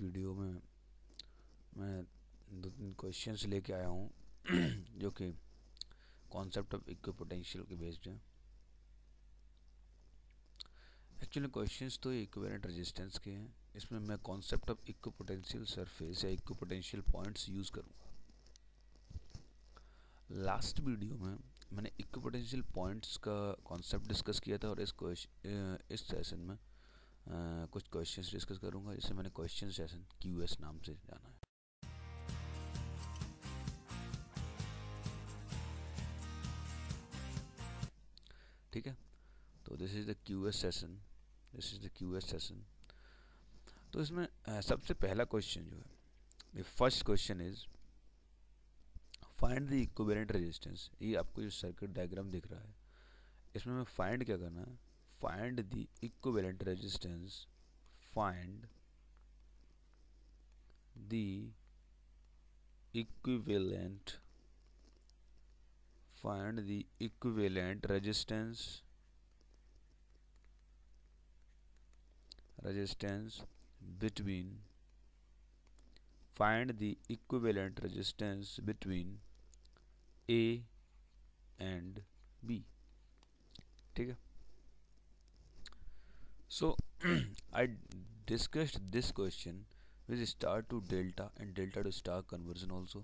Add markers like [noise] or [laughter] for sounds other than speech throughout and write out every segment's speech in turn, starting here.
Video में मैं दो तीन क्वेश्चंस लेके आया हूँ जो कि कॉन्सेप्ट ऑफ इक्व पोटेंशियल के बेस्ड हैं एक्चुअली क्वेश्चंस तो इक्वेलेंट रेजिस्टेंस के हैं इसमें मैं concept of equipotential surface या इक्व पोटेंशियल पॉइंट्स यूज़ करूँगा लास्ट वीडियो में मैंने इक्व पोटेंशियल पॉइंट्स का कॉन्सेप्ट डिस्कस किया था और इस क्वेश्चन इस सेशन में कुछ क्वेश्चंस डिस्कस करूँगा जिससे मैंने क्वेश्चन सेशन क्यू नाम से जाना है ठीक है तो this is the QS session this is the Q S session तो इसमें सबसे पहला क्वेश्चन जो है the first question is find the equivalent resistance ये आपको जो सर्किट डायग्राम दिख रहा है इसमें हमें फाइंड क्या करना है find the equivalent resistance find the equivalent find the equivalent resistance resistance between find the equivalent resistance between A and B ठीक है so i discussed this question with star to delta and delta to star conversion also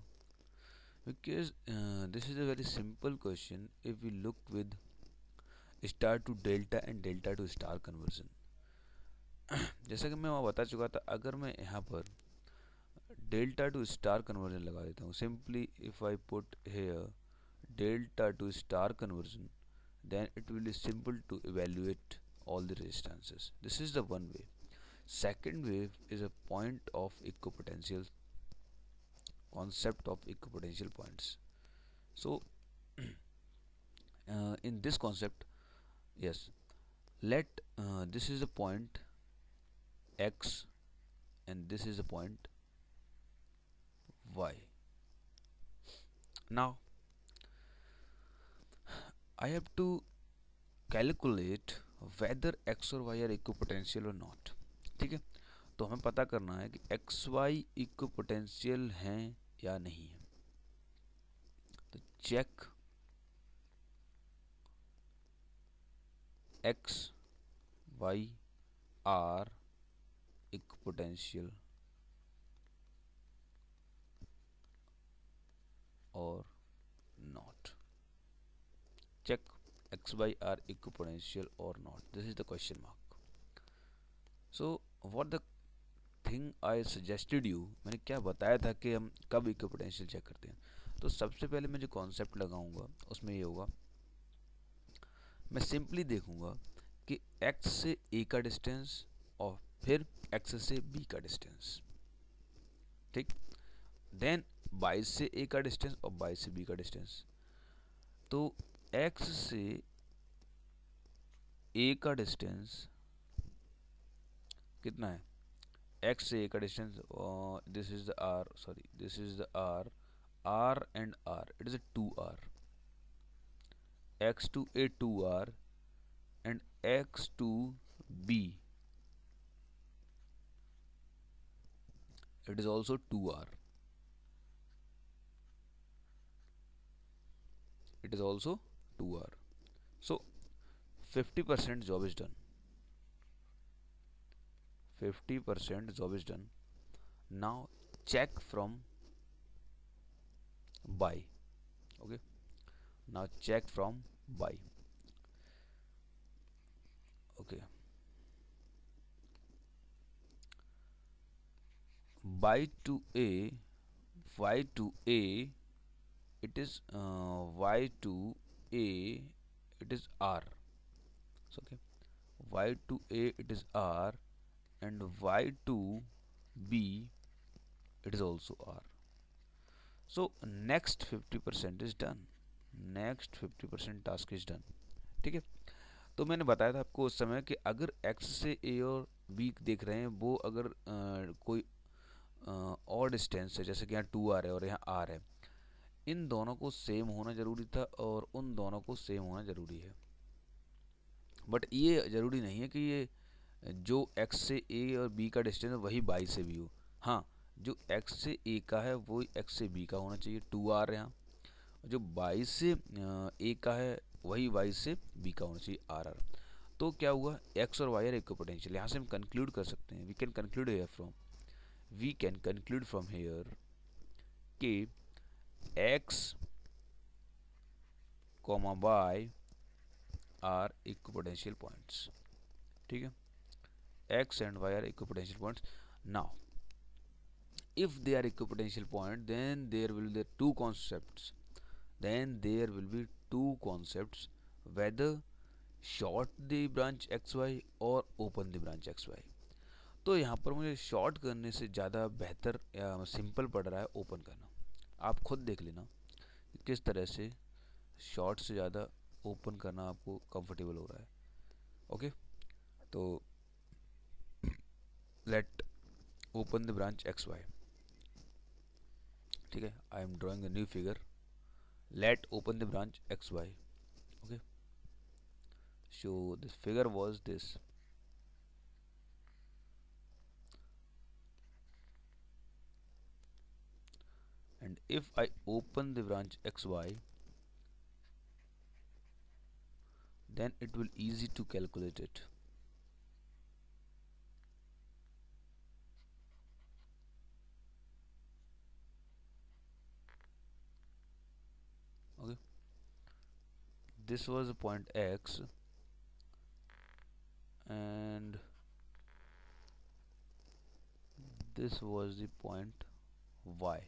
because uh, this is a very simple question if we look with star to delta and delta to star conversion जैसा कि मैं वहाँ बता चुका था अगर मैं यहाँ पर डेल्टा टू स्टार कन्वर्जन लगा देता हूँ simply if I put here delta to star conversion then it will simple to evaluate all the resistances this is the one wave second wave is a point of equipotential concept of equipotential points so [clears throat] uh, in this concept yes let uh, this is a point x and this is a point y now I have to calculate whether x और y are equipotential और not ठीक है तो हमें पता करना है कि एक्स वाई इक्व पोटेंशियल हैं या नहीं है तो check x y are equipotential और not check x by r equipotenzial or not this is the question mark so what the thing I suggested you मैंने क्या बताया था कि हम कब इक्व पोटेंशियल चेक करते हैं तो सबसे पहले मैं जो कॉन्सेप्ट लगाऊंगा उसमें ये होगा मैं सिंपली देखूंगा कि x से a का डिस्टेंस और फिर x से b का डिस्टेंस ठीक देन बाईस से a का डिस्टेंस और बाईस से b का डिस्टेंस तो एक्स से ए का डिस्टेंस कितना है एक्स से ए का distance this is the R sorry this is the R R and R it is uh two R x to A two R and x to B is also two 2r it is also 2 hour so 50% job is done 50% job is done now check from buy okay now check from buy okay buy to a y to a it is uh, y to a it is r so, okay y to a it is r and y to b it is also r so next 50% is done next 50% task is done ठीक है तो मैंने बताया था आपको उस समय कि अगर x से a और b देख रहे हैं वो अगर आ, कोई और डिस्टेंस है जैसे कि यहाँ टू आर है और यहाँ r है इन दोनों को सेम होना ज़रूरी था और उन दोनों को सेम होना ज़रूरी है बट ये ज़रूरी नहीं है कि ये जो एक्स से ए और बी का डिस्टेंस है वही बाई से भी हो हाँ जो एक्स से ए का है वो एक्स से बी का होना चाहिए टू आर यहाँ जो बाई से ए का है वही बाई से बी का होना चाहिए आर आर तो क्या हुआ एक्स और वाई आर इक्व पोटेंशियल यहाँ से हम कंक्लूड कर सकते हैं we can conclude here from we can conclude from here के x comma y are equipotential points ठीक है x and y are equipotential points now if they are equipotential point then there will be two concepts then there will be two concepts whether short the branch xy or open the branch xy तो यहाँ पर मुझे short करने से ज़्यादा बेहतर simple पड़ रहा है ओपन करना आप खुद देख लेना किस तरह से शॉर्ट से ज़्यादा ओपन करना आपको कंफर्टेबल हो रहा है ओके तो let open the branch x y ठीक है I am drawing a new figure let open the branch x y okay so this figure was this and if I open the branch xy then it will easy to calculate it okay this was point X and this was the point Y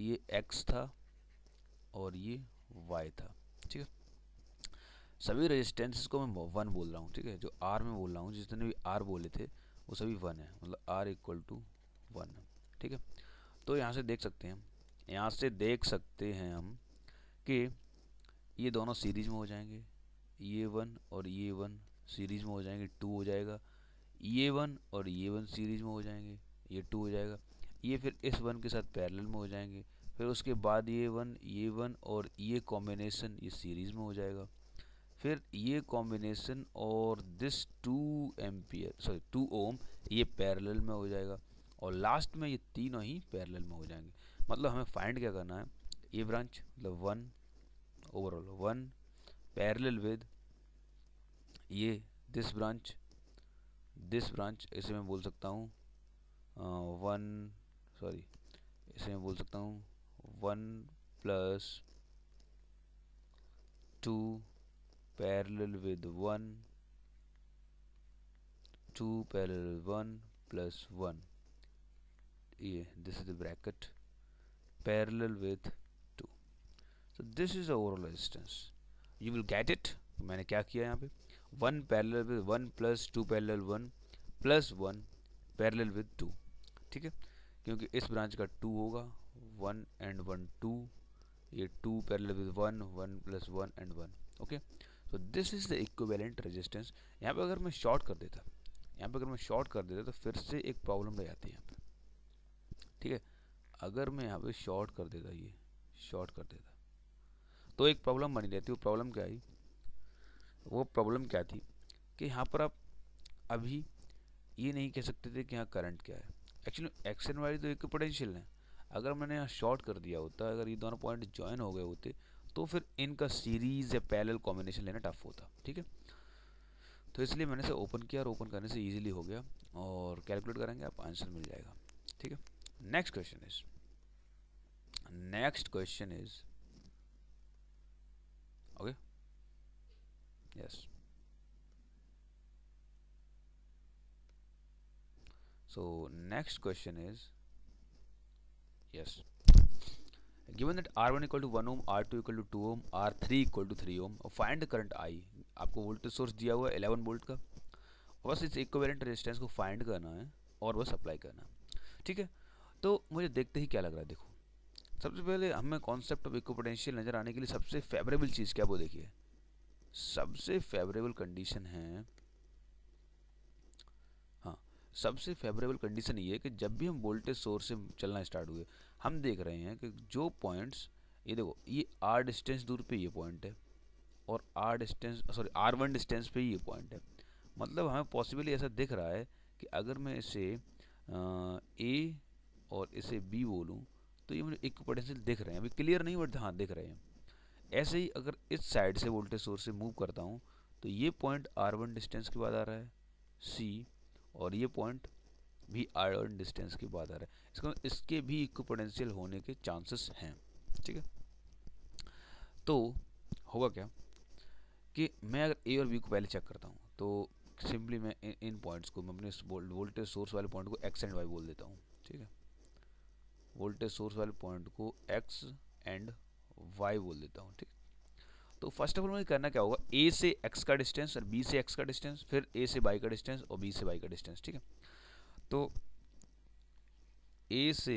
ये x था और ये Y था ठीक है सभी resistances को मैं वन बोल रहा हूँ ठीक है जो आर में बोल रहा हूँ जितने भी आर बोले थे वो सभी वन मतलब है मतलब आर इक्वल टू वन ठीक है तो यहाँ से देख सकते हैं यहाँ से देख सकते हैं हम कि ये दोनों सीरीज में हो जाएंगे ये वन और ये वन सीरीज में हो जाएंगे टू हो जाएगा ये वन और ये वन सीरीज में हो जाएंगे ये टू हो जाएगा ये फिर इस वन के साथ पैरेलल में हो जाएंगे फिर उसके बाद ये वन ये वन और ये कॉम्बिनेशन ये सीरीज़ में हो जाएगा फिर ये कॉम्बिनेशन और this two ampere sorry two ohm ये पैरेलल में हो जाएगा और लास्ट में ये तीनों ही पैरेलल में हो जाएंगे मतलब हमें फाइंड क्या करना है ये ब्रांच मतलब one overall one parallel with ये दिस ब्रांच दिस ब्रांच ऐसे मैं बोल सकता हूँ वन uh, सॉरी इसे मैं बोल सकता हूँ one plus two parallel with one two parallel one plus one ये this is the bracket parallel with two so this is overall resistance you will get it मैंने क्या किया यहाँ पे one parallel with one plus two parallel one plus one parallel with two ठीक है क्योंकि इस ब्रांच का टू होगा वन एंड वन टू ये two parallel with one one plus one and one okay so this is the equivalent resistance यहाँ पे अगर मैं शॉर्ट कर देता यहाँ पे अगर मैं शॉर्ट कर देता तो फिर से एक प्रॉब्लम रह जाती है यहाँ पे ठीक है अगर मैं यहाँ पे शॉर्ट कर देता ये शॉर्ट कर देता तो एक प्रॉब्लम बनी रहती वो प्रॉब्लम क्या आई वो प्रॉब्लम क्या थी कि यहाँ पर आप अभी ये नहीं कह सकते थे कि यहाँ करंट क्या है एक्चुअली एक्शन वाली तो एक पोटेंशियल है अगर मैंने यहाँ शॉर्ट कर दिया होता अगर ये दोनों पॉइंट ज्वाइन हो गए होते तो फिर इनका सीरीज या पैरेलल कॉम्बिनेशन लेना टफ होता ठीक है तो इसलिए मैंने इसे ओपन किया और ओपन करने से ईजिली हो गया और कैलकुलेट करेंगे आप आंसर मिल जाएगा ठीक है next question is next question is okay yes So next question is, yes, given that R1 equal to 1 ohm, R2 equal to 2 ohm, R3 equal to 3 ohm, find the current I. आपको voltage source दिया हुआ है 11 volt का बस इस equivalent resistance को find करना है और बस अप्लाई करना है ठीक है तो मुझे देखते ही क्या लग रहा है देखो सबसे पहले हमें कॉन्सेप्ट ऑफ इक्व नज़र आने के लिए सबसे फेवरेबल चीज़ क्या वो देखिए सबसे फेवरेबल कंडीशन है सबसे फेवरेबल कंडीशन ये है कि जब भी हम वोल्टेज सोर्स से चलना स्टार्ट हुए हम देख रहे हैं कि जो पॉइंट्स ये देखो ये आर डिस्टेंस दूर पे ये पॉइंट है और R distance sorry R one distance पे ये पॉइंट है मतलब हमें पॉसिबली ऐसा दिख रहा है कि अगर मैं इसे ए और इसे बी बोलूँ तो ये मुझे एक पोटेंशियल दिख रहे हैं अभी क्लियर नहीं बट हाँ दिख रहे हैं ऐसे ही अगर इस साइड से वोल्टेज सोर्स से मूव करता हूँ तो ये पॉइंट आर वन डिस्टेंस के बाद आ रहा है सी और ये पॉइंट भी आर और डिस्टेंस की बात आ रहा है इसका इसके भी इक्वपोटेंशियल होने के चांसेस हैं ठीक है तो होगा क्या कि मैं अगर ए और बी को पहले चेक करता हूँ तो सिंपली मैं इन, इन पॉइंट्स को मैं अपने वोल्टेज सोर्स वाले पॉइंट को एक्स एंड वाई बोल देता हूँ ठीक है वोल्टेज सोर्स वाले पॉइंट को एक्स एंड वाई बोल देता हूँ ठीक तो फर्स्ट ऑफ ऑल मुझे करना क्या होगा ए से एक्स का डिस्टेंस और बी से एक्स का डिस्टेंस फिर ए से बाई का डिस्टेंस और बी से बाई का डिस्टेंस ठीक है तो ए से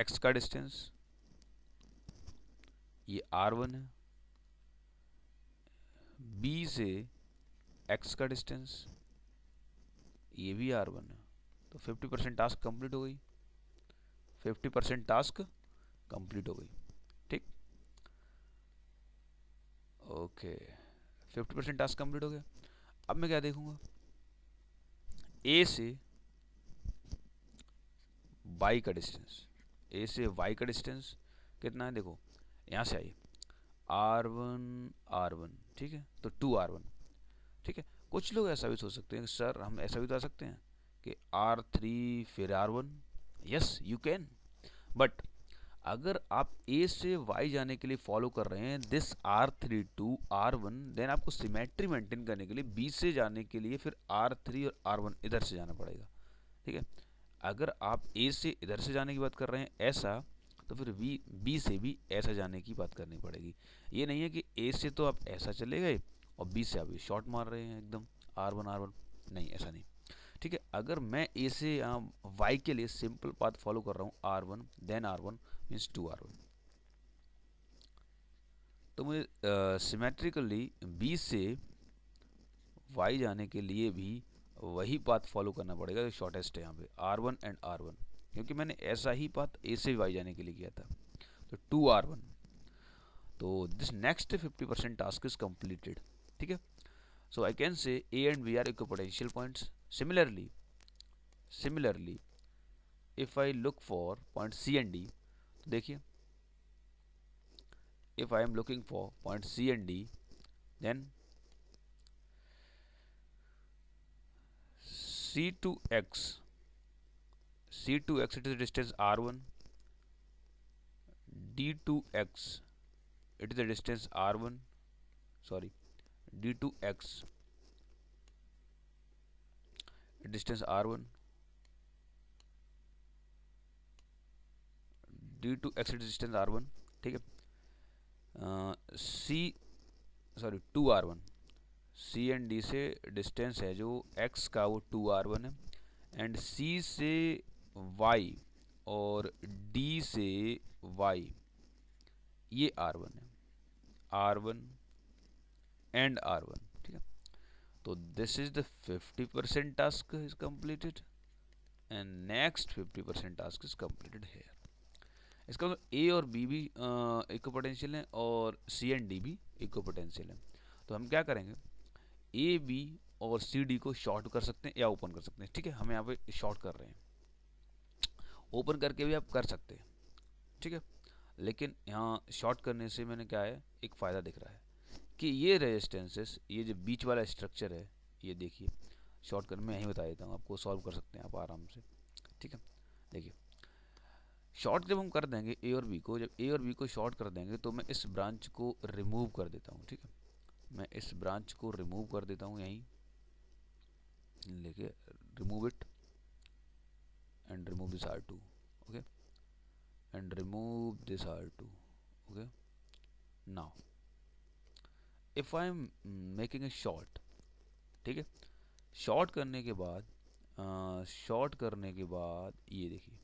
एक्स का डिस्टेंस ये आर वन है बी से एक्स का डिस्टेंस ये भी आर वन है तो 50 परसेंट टास्क कंप्लीट हो गई 50 परसेंट टास्क कंप्लीट हो गई okay fifty percent task complete हो गया अब मैं क्या देखूंगा ए से वाई का डिस्टेंस ए से वाई का डिस्टेंस कितना है देखो यहाँ से आइए आर वन आर वन ठीक है तो टू आर वन ठीक है कुछ लोग ऐसा भी सोच सकते हैं सर हम ऐसा भी तो आ सकते हैं कि आर थ्री फिर R one yes you can but अगर आप ए से वाई जाने के लिए फॉलो कर रहे हैं this R three to R one then आपको सिमेट्री मेंटेन करने के लिए बी से जाने के लिए फिर आर थ्री और आर वन इधर से जाना पड़ेगा ठीक है अगर आप ए से इधर से जाने की बात कर रहे हैं ऐसा तो फिर वी बी से भी ऐसा जाने की बात करनी पड़ेगी ये नहीं है कि ए से तो आप ऐसा चले गए और बी से आप ये शॉर्ट मार रहे हैं एकदम आर वन आर वन नहीं ऐसा नहीं ठीक है अगर मैं ए से यहाँ वाई के लिए सिंपल पाथ फॉलो कर रहा हूँ R one then R one means two R one तो मुझे सिमेट्रिकली बी से वाई जाने के लिए भी वही पाथ फॉलो करना पड़ेगा जो शॉर्टेस्ट है यहाँ पे R one and R one क्योंकि मैंने ऐसा ही पाथ ए से वाई जाने के लिए किया था तो टू आर वन तो this next fifty percent task is completed ठीक है so I can say A and B are equipotential points similarly similarly if I look for point C and D देखिए if I am looking for point C and D then C to X C to X it is distance R one D to X it is the distance R one sorry D to X distance R one due to exceed distance R one ठीक है C sorry two R one C and D से distance है जो X का वो two R one है and C से Y और डी से वाई ये आर वन है R one and R one ठीक है तो this is the fifty percent task is completed and next fifty percent task is completed here इसका मतलब ए और बी भी इको पोटेंशियल है और सी एंड डी भी इको पोटेंशियल है तो हम क्या करेंगे ए बी और सी डी को शॉर्ट कर सकते हैं या ओपन कर सकते हैं ठीक है हम यहाँ पे शॉर्ट कर रहे हैं ओपन करके भी आप कर सकते हैं ठीक है लेकिन यहाँ शॉर्ट करने से मैंने क्या है एक फ़ायदा दिख रहा है कि ये रेजिस्टेंसेस ये जो बीच वाला स्ट्रक्चर है ये देखिए शॉर्ट कर मैं यहीं बता देता हूँ आपको सॉल्व कर सकते हैं आप आराम से ठीक है देखिए शॉर्ट जब हम कर देंगे ए और बी को जब ए और बी को शॉर्ट कर देंगे तो मैं इस ब्रांच को रिमूव कर देता हूँ ठीक है मैं इस ब्रांच को रिमूव कर देता हूँ यहीं लेके remove it and remove this R two okay and remove this R two okay now if I am making a short ठीक है शॉर्ट करने के बाद शॉर्ट करने के बाद ये देखिए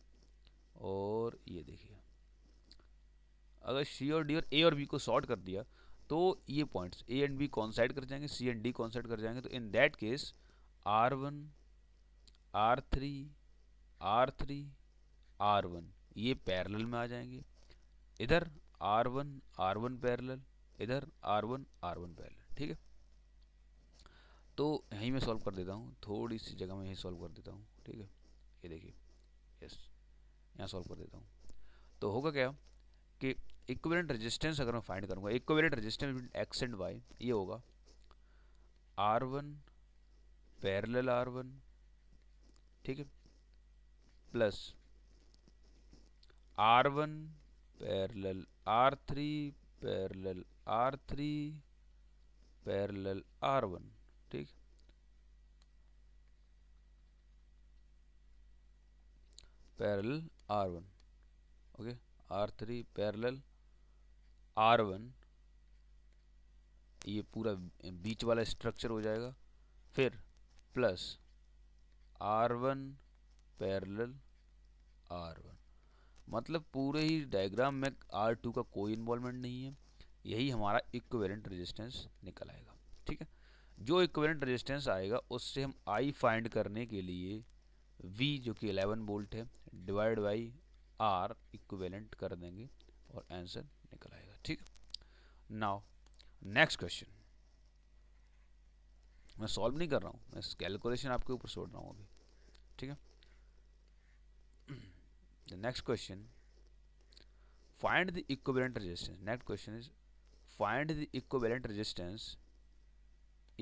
और ये देखिए अगर सी और डी और ए और बी को सॉर्ट कर दिया तो ये points A and B coincide कर जाएंगे सी एंड डी कॉन्साइड कर जाएंगे तो in that case R one R three R three R one ये पैरेलल में आ जाएंगे इधर R one R one parallel इधर R one R one parallel ठीक है तो यहीं मैं सॉल्व कर देता हूँ थोड़ी सी जगह में यहीं सॉल्व कर देता हूँ ठीक है ये देखिए यस यहाँ सॉल्व कर देता हूँ तो होगा क्या कि इक्वेलेंट रेजिस्टेंस अगर मैं फाइंड करूँगा equivalent resistance X and Y ये होगा R one parallel R one ठीक है plus R one parallel R three parallel R three parallel R one ठीक parallel R one okay R three parallel R one ये पूरा बीच वाला structure हो जाएगा फिर plus R one parallel R one मतलब पूरे ही डायग्राम में आर टू का कोई इन्वॉल्वमेंट नहीं है यही हमारा इक्वेलेंट रेजिस्टेंस निकल आएगा ठीक है जो इक्वेलेंट रेजिस्टेंस आएगा उससे हम आई फाइंड करने के लिए वी जो कि 11 वोल्ट है डिवाइड बाई आर इक्वेलेंट कर देंगे और आंसर निकल आएगा ठीक नाउ नेक्स्ट क्वेश्चन मैं सॉल्व नहीं कर रहा हूँ मैं कैलकुलेशन आपके ऊपर छोड़ रहा हूँ अभी ठीक है next question find the equivalent resistance next question is find the equivalent resistance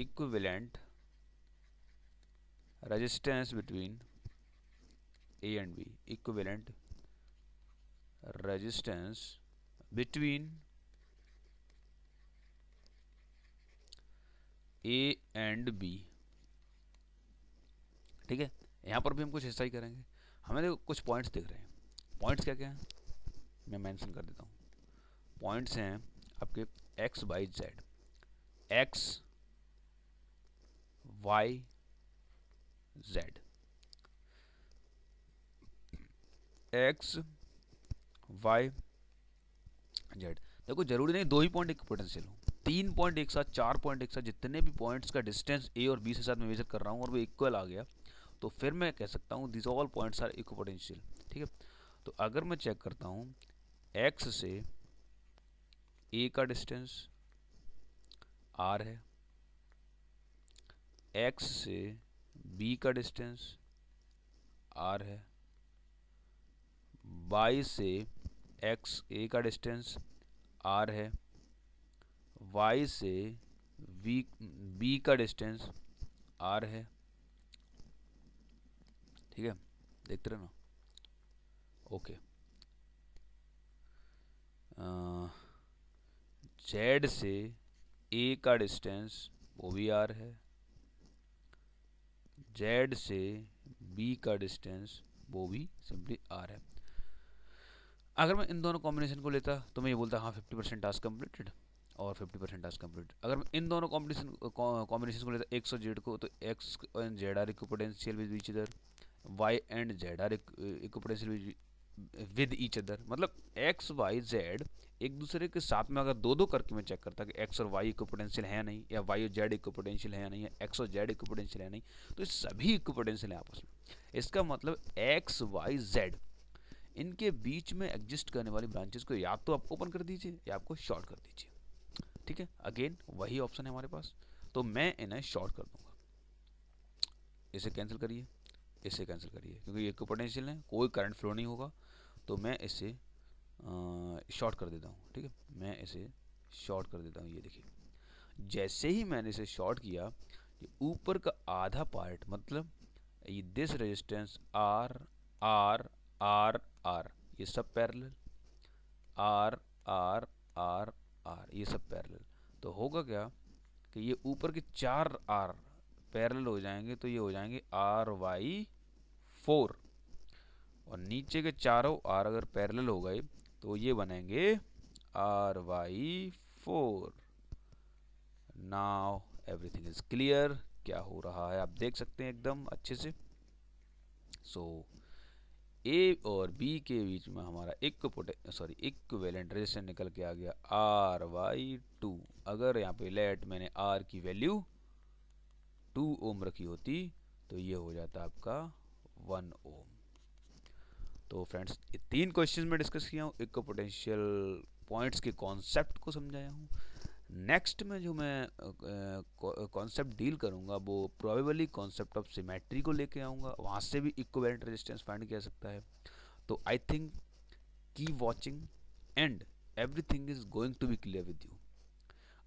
equivalent resistance between A and B equivalent resistance between A and B ठीक है यहाँ पर भी हम कुछ हिस्सा ही करेंगे हमें कुछ पॉइंट्स दिख रहे हैं पॉइंट्स क्या क्या हैं मैं मेंशन कर देता हूँ पॉइंट्स हैं आपके X Y Z X Y Z X Y Z देखो जरूरी नहीं दो ही पॉइंट एक पोटेंशियल हो तीन पॉइंट एक साथ चार पॉइंट एक साथ जितने भी पॉइंट्स का डिस्टेंस ए और बी से साथ में मेजर कर रहा हूँ और वो इक्वल आ गया तो फिर मैं कह सकता हूँ this all points are equipotential ठीक है तो अगर मैं चेक करता हूँ एक्स से ए का डिस्टेंस आर है एक्स से बी का डिस्टेंस आर है वाई से एक्स ए का डिस्टेंस आर है वाई से वी बी का डिस्टेंस आर है ठीक है देखते रहे ना ओके जेड से ए का डिस्टेंस वो भी आर है जेड से बी का डिस्टेंस वो भी सिंपली आर है अगर मैं इन दोनों कॉम्बिनेशन को लेता तो मैं ये बोलता हाँ फिफ्टी परसेंट टास्क कम्प्लीटेड और फिफ्टी परसेंट टास्क कम्प्लीट अगर मैं इन दोनों कॉम्बिनेशन कॉम्बिनेशन को लेता एक सौ जेड को तो X and Z are equipotential with each other Y and Z are equipotential with each other मतलब एक्स वाई जेड एक दूसरे के साथ में अगर दो दो करके मैं चेक करता कि एक्स और वाई इक्वपोटेंशियल है नहीं या वाई और जेड इक्वपोटेंशियल है नहीं या एक्स और जेड इक्वपोटेंशियल है नहीं तो सभी इक्वपोटेंशियल है आपस में इसका मतलब एक्स वाई जेड इनके बीच में एग्जिस्ट करने वाली ब्रांचेस को या तो आप ओपन कर दीजिए या आपको शॉर्ट कर दीजिए ठीक है अगेन वही ऑप्शन है हमारे पास तो मैं इन्हें शॉर्ट कर दूंगा इसे कैंसिल करिए इसे कैंसिल करिए क्योंकि ये पोटेंशियल है कोई करंट फ्लो नहीं होगा तो मैं इसे शॉर्ट कर देता हूँ ठीक है मैं इसे शॉर्ट कर देता हूँ ये देखिए जैसे ही मैंने इसे शॉर्ट किया ऊपर का आधा पार्ट मतलब ये this resistance R R R R ये सब parallel R R R R ये सब पैरेलल तो होगा क्या कि ये ऊपर के चार आर पैरेलल हो जाएंगे तो ये हो जाएंगे आर वाई फोर और नीचे के चारों आर अगर पैरेलल हो गए तो ये बनेंगे R by four now everything is clear क्या हो रहा है आप देख सकते हैं एकदम अच्छे से सो so, ए और बी के बीच में हमारा एक सॉरी एक वैलेंट रेजिस्टेंस निकल के आ गया आर वाई टू अगर यहाँ पे लेट मैंने आर की वैल्यू टू ओम रखी होती तो ये हो जाता आपका वन ओम तो फ्रेंड्स तीन क्वेश्चन में डिस्कस किया हूँ इक्को पोटेंशियल पॉइंट्स के कॉन्सेप्ट को समझाया हूँ नेक्स्ट में जो मैं कॉन्सेप्ट डील करूंगा वो प्रोबेबली कॉन्सेप्ट ऑफ सिमेट्री को लेके आऊँगा वहाँ से भी इक्वेलेंट रेजिस्टेंस फाइंड किया सकता है तो I think keep watching and everything is going to be clear with you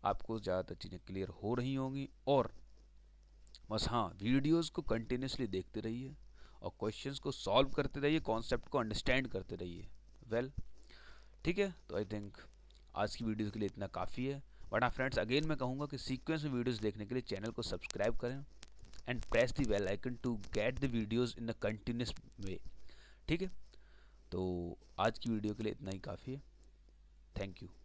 आपको ज़्यादातर चीज़ें क्लियर हो रही होंगी और बस हाँ वीडियोस को कंटिन्यूसली देखते रहिए और क्वेश्चंस को सॉल्व करते रहिए कॉन्सेप्ट को अंडरस्टैंड करते रहिए वेल well, ठीक है तो आई थिंक आज की वीडियो के लिए इतना काफ़ी है वरना फ्रेंड्स अगेन मैं कहूँगा कि सीक्वेंस में वीडियोज़ देखने के लिए चैनल को सब्सक्राइब करें and press the bell icon to get the videos in the continuous way ठीक है तो आज की वीडियो के लिए इतना ही काफ़ी है थैंक यू